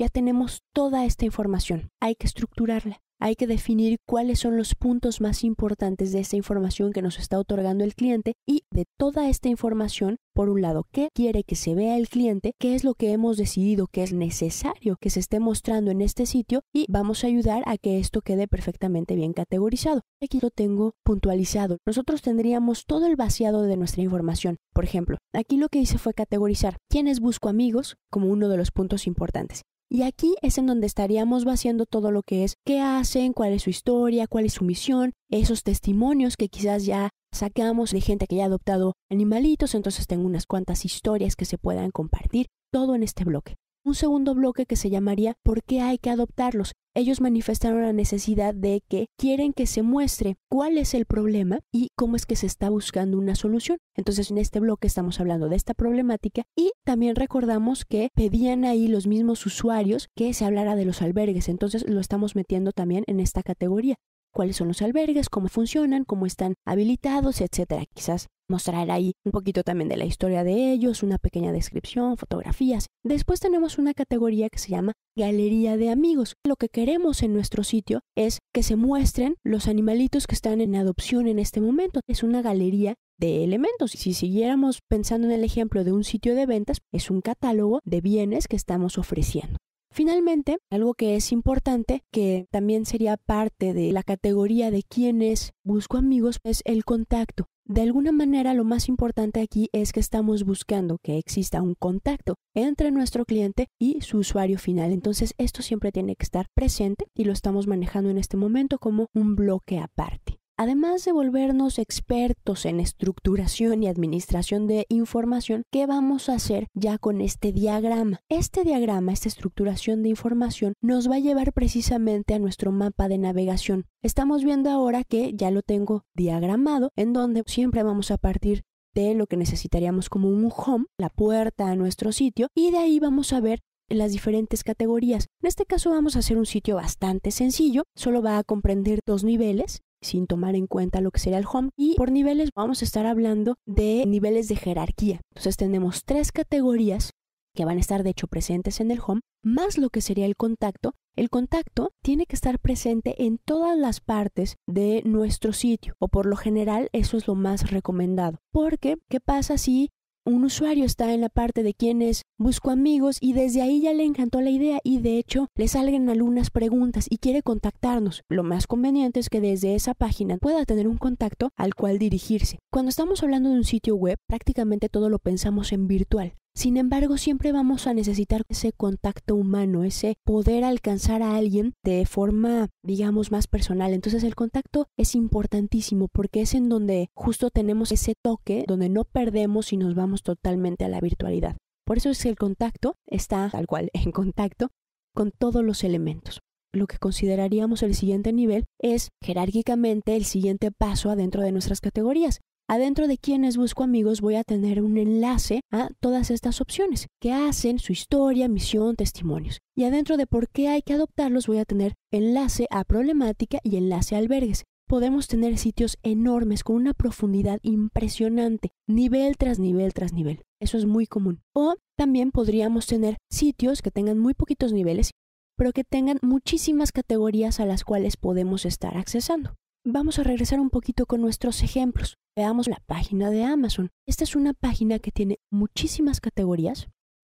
Ya tenemos toda esta información, hay que estructurarla. Hay que definir cuáles son los puntos más importantes de esta información que nos está otorgando el cliente y de toda esta información, por un lado, qué quiere que se vea el cliente, qué es lo que hemos decidido que es necesario que se esté mostrando en este sitio y vamos a ayudar a que esto quede perfectamente bien categorizado. Aquí lo tengo puntualizado. Nosotros tendríamos todo el vaciado de nuestra información. Por ejemplo, aquí lo que hice fue categorizar quiénes busco amigos como uno de los puntos importantes. Y aquí es en donde estaríamos vaciando todo lo que es qué hacen, cuál es su historia, cuál es su misión, esos testimonios que quizás ya sacamos de gente que ya ha adoptado animalitos, entonces tengo unas cuantas historias que se puedan compartir, todo en este bloque. Un segundo bloque que se llamaría ¿Por qué hay que adoptarlos? ellos manifestaron la necesidad de que quieren que se muestre cuál es el problema y cómo es que se está buscando una solución. Entonces, en este bloque estamos hablando de esta problemática y también recordamos que pedían ahí los mismos usuarios que se hablara de los albergues, entonces lo estamos metiendo también en esta categoría cuáles son los albergues, cómo funcionan, cómo están habilitados, etcétera. Quizás mostrar ahí un poquito también de la historia de ellos, una pequeña descripción, fotografías. Después tenemos una categoría que se llama Galería de Amigos. Lo que queremos en nuestro sitio es que se muestren los animalitos que están en adopción en este momento. Es una galería de elementos. Si siguiéramos pensando en el ejemplo de un sitio de ventas, es un catálogo de bienes que estamos ofreciendo. Finalmente, algo que es importante, que también sería parte de la categoría de quienes busco amigos, es el contacto. De alguna manera, lo más importante aquí es que estamos buscando que exista un contacto entre nuestro cliente y su usuario final. Entonces, esto siempre tiene que estar presente y lo estamos manejando en este momento como un bloque aparte además de volvernos expertos en estructuración y administración de información, ¿qué vamos a hacer ya con este diagrama? Este diagrama, esta estructuración de información, nos va a llevar precisamente a nuestro mapa de navegación. Estamos viendo ahora que ya lo tengo diagramado, en donde siempre vamos a partir de lo que necesitaríamos como un home, la puerta a nuestro sitio, y de ahí vamos a ver las diferentes categorías. En este caso vamos a hacer un sitio bastante sencillo, solo va a comprender dos niveles, sin tomar en cuenta lo que sería el home. Y por niveles vamos a estar hablando de niveles de jerarquía. Entonces tenemos tres categorías que van a estar de hecho presentes en el home, más lo que sería el contacto. El contacto tiene que estar presente en todas las partes de nuestro sitio, o por lo general eso es lo más recomendado. Porque, ¿qué pasa si un usuario está en la parte de quienes busco amigos y desde ahí ya le encantó la idea y de hecho le salgan algunas preguntas y quiere contactarnos. Lo más conveniente es que desde esa página pueda tener un contacto al cual dirigirse. Cuando estamos hablando de un sitio web, prácticamente todo lo pensamos en virtual. Sin embargo, siempre vamos a necesitar ese contacto humano, ese poder alcanzar a alguien de forma, digamos, más personal. Entonces el contacto es importantísimo porque es en donde justo tenemos ese toque, donde no perdemos y nos vamos totalmente a la virtualidad. Por eso es que el contacto está tal cual en contacto con todos los elementos lo que consideraríamos el siguiente nivel es jerárquicamente el siguiente paso adentro de nuestras categorías adentro de quienes busco amigos voy a tener un enlace a todas estas opciones que hacen su historia, misión, testimonios. Y adentro de por qué hay que adoptarlos voy a tener enlace a problemática y enlace a albergues. Podemos tener sitios enormes con una profundidad impresionante, nivel tras nivel tras nivel. Eso es muy común. O también podríamos tener sitios que tengan muy poquitos niveles, pero que tengan muchísimas categorías a las cuales podemos estar accesando. Vamos a regresar un poquito con nuestros ejemplos. Veamos la página de Amazon. Esta es una página que tiene muchísimas categorías.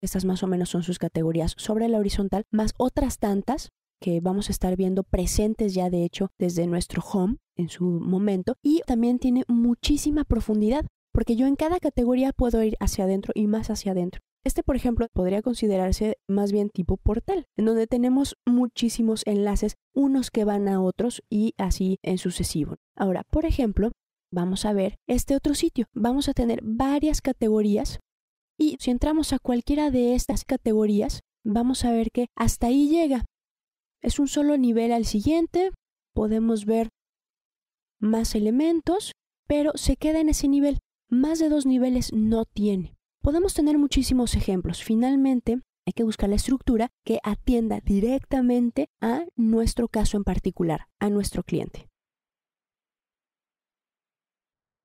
Estas más o menos son sus categorías sobre la horizontal, más otras tantas que vamos a estar viendo presentes ya de hecho desde nuestro home en su momento. Y también tiene muchísima profundidad, porque yo en cada categoría puedo ir hacia adentro y más hacia adentro. Este, por ejemplo, podría considerarse más bien tipo portal, en donde tenemos muchísimos enlaces, unos que van a otros y así en sucesivo. Ahora, por ejemplo, vamos a ver este otro sitio. Vamos a tener varias categorías y si entramos a cualquiera de estas categorías, vamos a ver que hasta ahí llega. Es un solo nivel al siguiente, podemos ver más elementos, pero se queda en ese nivel. Más de dos niveles no tiene. Podemos tener muchísimos ejemplos. Finalmente, hay que buscar la estructura que atienda directamente a nuestro caso en particular, a nuestro cliente.